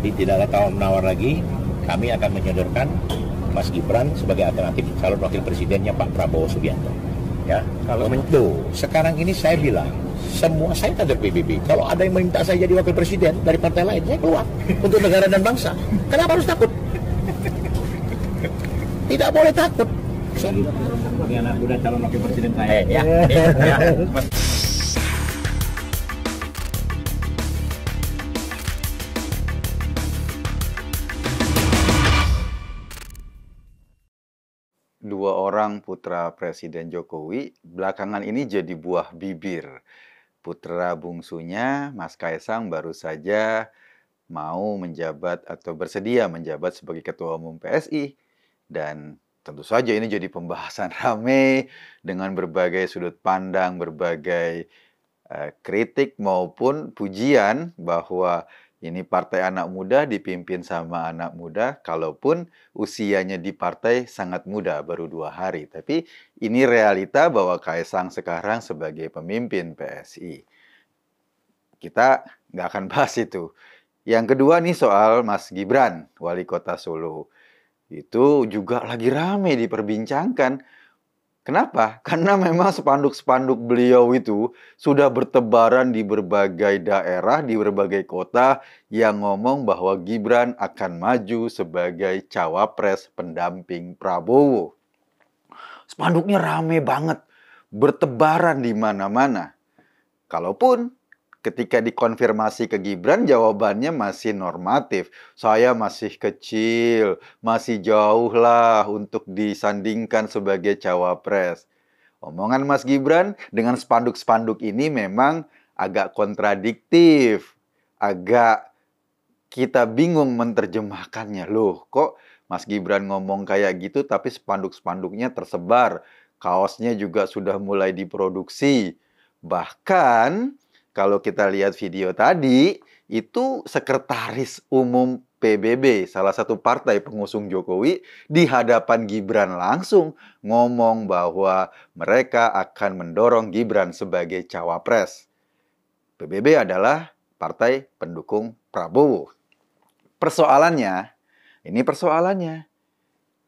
Jadi tidak ada tawar menawar lagi, kami akan menyodorkan Mas Gibran sebagai alternatif calon wakil presidennya Pak Prabowo Subianto. Ya, kalau itu sekarang ini saya bilang semua saya kader PBB. Kalau ada yang minta saya jadi wakil presiden dari partai lain, saya keluar untuk negara dan bangsa. Kenapa harus takut? Tidak boleh takut. Ini anak muda calon wakil presiden saya. Eh, ya. Eh, ya. ya. seorang putra Presiden Jokowi belakangan ini jadi buah bibir. Putra bungsunya, Mas Kaisang, baru saja mau menjabat atau bersedia menjabat sebagai Ketua Umum PSI. Dan tentu saja ini jadi pembahasan rame dengan berbagai sudut pandang, berbagai uh, kritik maupun pujian bahwa ini partai anak muda dipimpin sama anak muda, kalaupun usianya di partai sangat muda, baru dua hari. Tapi ini realita bahwa Kaisang sekarang sebagai pemimpin PSI. Kita nggak akan bahas itu. Yang kedua nih soal Mas Gibran, wali kota Solo. Itu juga lagi rame diperbincangkan Kenapa? Karena memang spanduk-spanduk beliau itu sudah bertebaran di berbagai daerah, di berbagai kota yang ngomong bahwa Gibran akan maju sebagai cawapres pendamping Prabowo. Spanduknya rame banget, bertebaran di mana-mana. Kalaupun ketika dikonfirmasi ke Gibran jawabannya masih normatif. Saya masih kecil, masih jauh lah untuk disandingkan sebagai cawapres. Omongan Mas Gibran dengan spanduk-spanduk ini memang agak kontradiktif. Agak kita bingung menerjemahkannya. Loh, kok Mas Gibran ngomong kayak gitu tapi spanduk-spanduknya tersebar. Kaosnya juga sudah mulai diproduksi. Bahkan kalau kita lihat video tadi, itu sekretaris umum PBB, salah satu partai pengusung Jokowi, di hadapan Gibran langsung ngomong bahwa mereka akan mendorong Gibran sebagai cawapres. PBB adalah partai pendukung Prabowo. Persoalannya, ini persoalannya.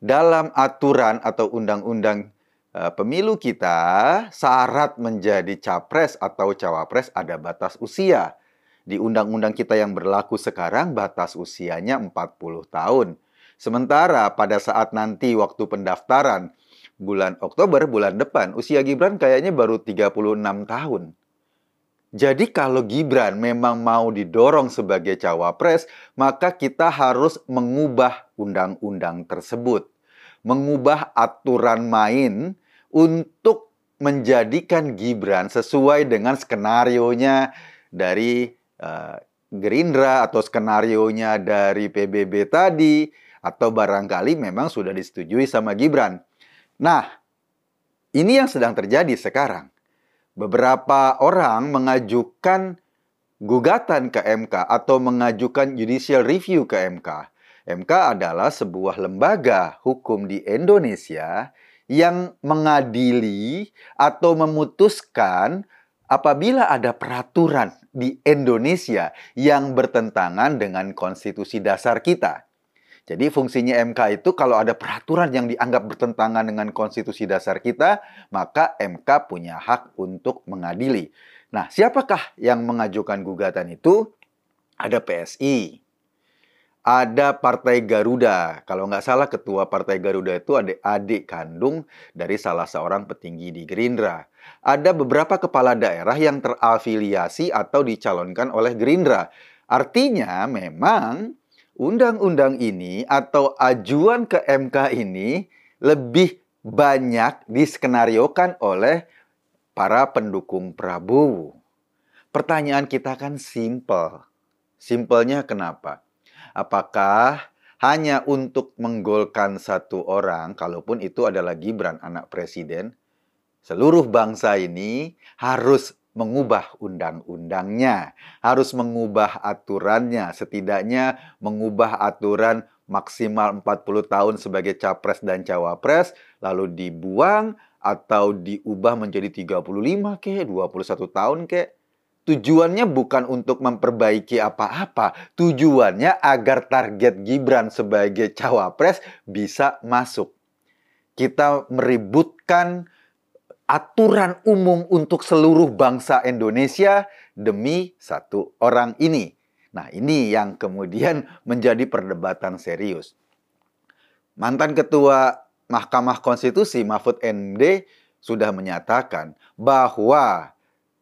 Dalam aturan atau undang-undang Eh, pemilu kita syarat menjadi capres atau cawapres ada batas usia. Di undang-undang kita yang berlaku sekarang batas usianya 40 tahun. Sementara pada saat nanti waktu pendaftaran bulan Oktober bulan depan usia Gibran kayaknya baru 36 tahun. Jadi kalau Gibran memang mau didorong sebagai cawapres, maka kita harus mengubah undang-undang tersebut mengubah aturan main untuk menjadikan Gibran sesuai dengan skenario nya dari uh, Gerindra atau skenario nya dari PBB tadi atau barangkali memang sudah disetujui sama Gibran. Nah, ini yang sedang terjadi sekarang. Beberapa orang mengajukan gugatan ke MK atau mengajukan judicial review ke MK MK adalah sebuah lembaga hukum di Indonesia yang mengadili atau memutuskan apabila ada peraturan di Indonesia yang bertentangan dengan konstitusi dasar kita. Jadi fungsinya MK itu kalau ada peraturan yang dianggap bertentangan dengan konstitusi dasar kita, maka MK punya hak untuk mengadili. Nah, siapakah yang mengajukan gugatan itu? Ada PSI, ada Partai Garuda. Kalau nggak salah ketua Partai Garuda itu adik, adik kandung dari salah seorang petinggi di Gerindra. Ada beberapa kepala daerah yang terafiliasi atau dicalonkan oleh Gerindra. Artinya memang undang-undang ini atau ajuan ke MK ini lebih banyak diskenariokan oleh para pendukung Prabowo. Pertanyaan kita kan simple. Simpelnya kenapa? Apakah hanya untuk menggolkan satu orang, kalaupun itu adalah Gibran anak presiden, seluruh bangsa ini harus mengubah undang-undangnya, harus mengubah aturannya, setidaknya mengubah aturan maksimal 40 tahun sebagai capres dan cawapres, lalu dibuang atau diubah menjadi 35 ke, 21 tahun ke, Tujuannya bukan untuk memperbaiki apa-apa, tujuannya agar target Gibran sebagai cawapres bisa masuk. Kita meributkan aturan umum untuk seluruh bangsa Indonesia demi satu orang ini. Nah, ini yang kemudian menjadi perdebatan serius. Mantan ketua Mahkamah Konstitusi Mahfud MD sudah menyatakan bahwa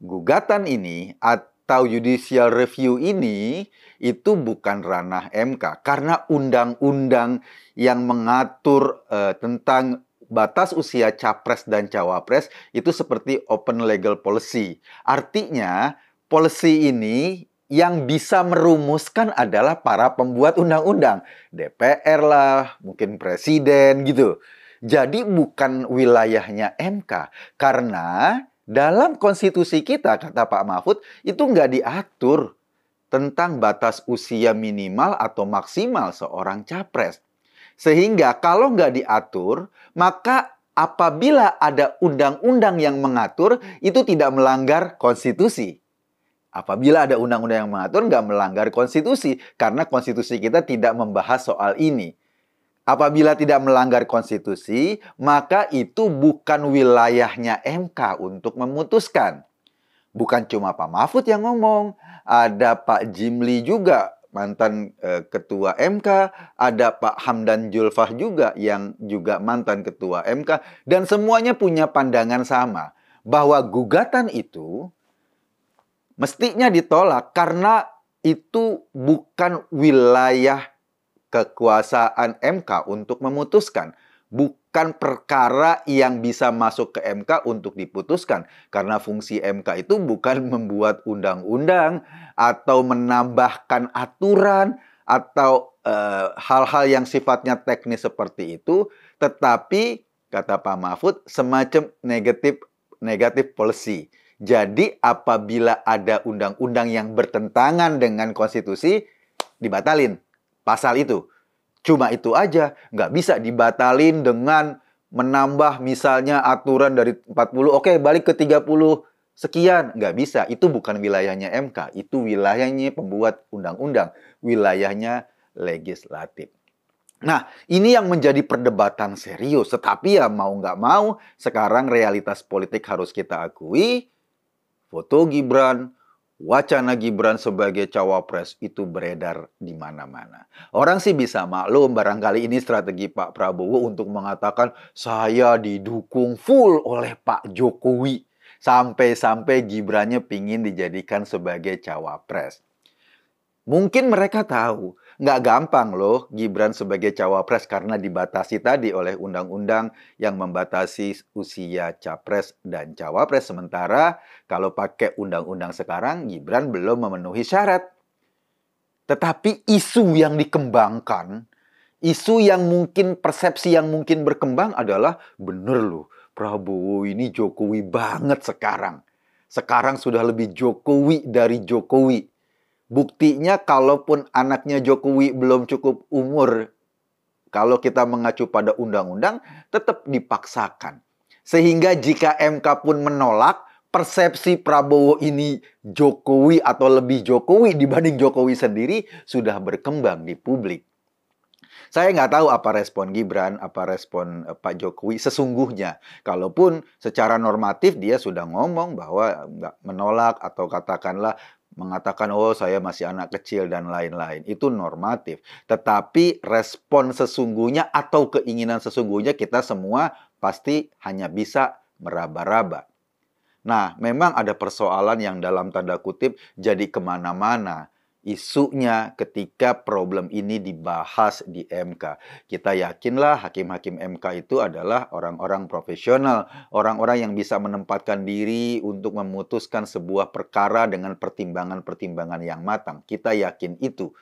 gugatan ini atau judicial review ini itu bukan ranah MK karena undang-undang yang mengatur uh, tentang batas usia capres dan cawapres itu seperti open legal policy. Artinya, policy ini yang bisa merumuskan adalah para pembuat undang-undang, DPR lah, mungkin presiden gitu. Jadi bukan wilayahnya MK karena dalam konstitusi kita, kata Pak Mahfud, itu nggak diatur tentang batas usia minimal atau maksimal seorang capres. Sehingga kalau nggak diatur, maka apabila ada undang-undang yang mengatur, itu tidak melanggar konstitusi. Apabila ada undang-undang yang mengatur, nggak melanggar konstitusi. Karena konstitusi kita tidak membahas soal ini. Apabila tidak melanggar konstitusi, maka itu bukan wilayahnya MK untuk memutuskan. Bukan cuma Pak Mahfud yang ngomong, ada Pak Jimli juga mantan e, ketua MK, ada Pak Hamdan Julfah juga yang juga mantan ketua MK dan semuanya punya pandangan sama bahwa gugatan itu mestinya ditolak karena itu bukan wilayah kekuasaan MK untuk memutuskan, bukan perkara yang bisa masuk ke MK untuk diputuskan karena fungsi MK itu bukan membuat undang-undang atau menambahkan aturan atau eh, hal-hal uh, yang sifatnya teknis seperti itu tetapi kata Pak Mahfud semacam negatif negatif policy. Jadi apabila ada undang-undang yang bertentangan dengan konstitusi dibatalin pasal itu. Cuma itu aja, nggak bisa dibatalin dengan menambah misalnya aturan dari 40, oke okay, balik ke 30 sekian. Nggak bisa, itu bukan wilayahnya MK, itu wilayahnya pembuat undang-undang, wilayahnya legislatif. Nah, ini yang menjadi perdebatan serius. Tetapi ya mau nggak mau, sekarang realitas politik harus kita akui. Foto Gibran, wacana Gibran sebagai cawapres itu beredar di mana-mana. Orang sih bisa maklum barangkali ini strategi Pak Prabowo untuk mengatakan saya didukung full oleh Pak Jokowi. Sampai-sampai Gibrannya pingin dijadikan sebagai cawapres. Mungkin mereka tahu nggak gampang loh Gibran sebagai cawapres karena dibatasi tadi oleh undang-undang yang membatasi usia capres dan cawapres. Sementara kalau pakai undang-undang sekarang, Gibran belum memenuhi syarat. Tetapi isu yang dikembangkan, isu yang mungkin persepsi yang mungkin berkembang adalah bener loh Prabowo ini Jokowi banget sekarang. Sekarang sudah lebih Jokowi dari Jokowi. Buktinya kalaupun anaknya Jokowi belum cukup umur, kalau kita mengacu pada undang-undang, tetap dipaksakan. Sehingga jika MK pun menolak, persepsi Prabowo ini Jokowi atau lebih Jokowi dibanding Jokowi sendiri sudah berkembang di publik. Saya nggak tahu apa respon Gibran, apa respon eh, Pak Jokowi sesungguhnya. Kalaupun secara normatif dia sudah ngomong bahwa nggak menolak atau katakanlah mengatakan oh saya masih anak kecil dan lain-lain itu normatif tetapi respon sesungguhnya atau keinginan sesungguhnya kita semua pasti hanya bisa meraba-raba nah memang ada persoalan yang dalam tanda kutip jadi kemana-mana isunya ketika problem ini dibahas di MK. Kita yakinlah hakim-hakim MK itu adalah orang-orang profesional, orang-orang yang bisa menempatkan diri untuk memutuskan sebuah perkara dengan pertimbangan-pertimbangan yang matang. Kita yakin itu.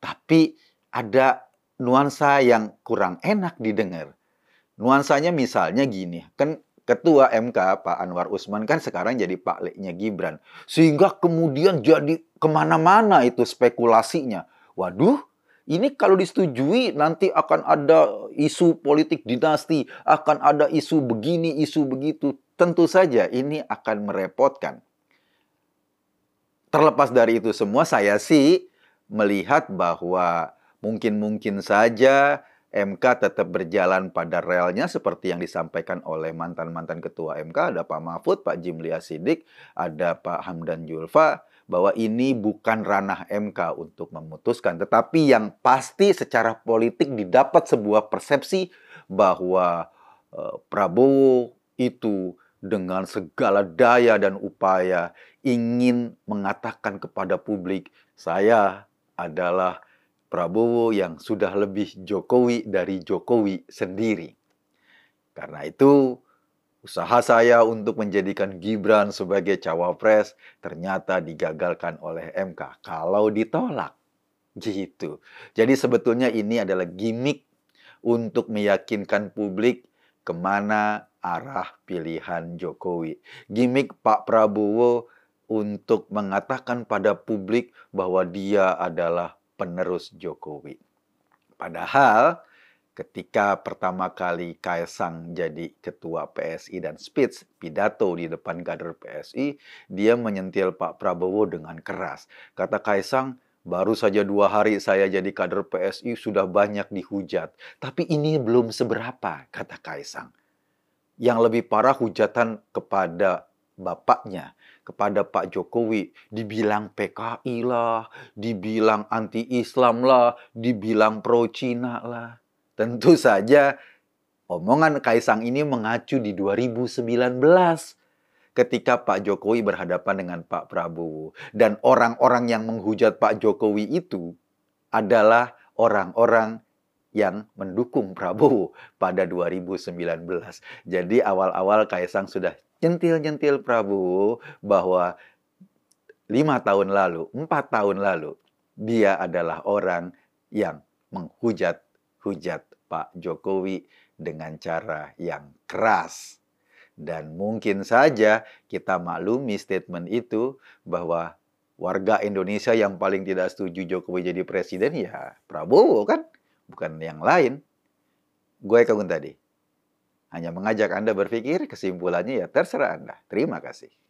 Tapi ada nuansa yang kurang enak didengar. Nuansanya misalnya gini, kan Ketua MK Pak Anwar Usman kan sekarang jadi Pak Leknya Gibran. Sehingga kemudian jadi kemana-mana itu spekulasinya. Waduh, ini kalau disetujui nanti akan ada isu politik dinasti, akan ada isu begini, isu begitu. Tentu saja ini akan merepotkan. Terlepas dari itu semua, saya sih melihat bahwa mungkin-mungkin saja MK tetap berjalan pada relnya seperti yang disampaikan oleh mantan-mantan ketua MK, ada Pak Mahfud, Pak Jimli Asidik, ada Pak Hamdan Julfa, bahwa ini bukan ranah MK untuk memutuskan. Tetapi yang pasti secara politik didapat sebuah persepsi bahwa eh, Prabowo itu dengan segala daya dan upaya ingin mengatakan kepada publik, saya adalah Prabowo yang sudah lebih Jokowi dari Jokowi sendiri. Karena itu, usaha saya untuk menjadikan Gibran sebagai cawapres ternyata digagalkan oleh MK kalau ditolak. Gitu. Jadi sebetulnya ini adalah gimmick untuk meyakinkan publik kemana arah pilihan Jokowi. Gimmick Pak Prabowo untuk mengatakan pada publik bahwa dia adalah penerus Jokowi. Padahal ketika pertama kali Kaisang jadi ketua PSI dan speech pidato di depan kader PSI, dia menyentil Pak Prabowo dengan keras. Kata Kaisang, Baru saja dua hari saya jadi kader PSI sudah banyak dihujat. Tapi ini belum seberapa, kata Kaisang. Yang lebih parah hujatan kepada bapaknya kepada Pak Jokowi dibilang PKI lah, dibilang anti-Islam lah, dibilang pro-Cina lah. Tentu saja omongan Kaisang ini mengacu di 2019 ketika Pak Jokowi berhadapan dengan Pak Prabowo. Dan orang-orang yang menghujat Pak Jokowi itu adalah orang-orang yang mendukung Prabowo pada 2019. Jadi awal-awal Kaisang sudah nyentil-nyentil Prabowo bahwa lima tahun lalu, empat tahun lalu, dia adalah orang yang menghujat-hujat Pak Jokowi dengan cara yang keras. Dan mungkin saja kita maklumi statement itu bahwa warga Indonesia yang paling tidak setuju Jokowi jadi presiden ya Prabowo kan, bukan yang lain. Gue kagum tadi. Hanya mengajak Anda berpikir, kesimpulannya ya terserah Anda. Terima kasih.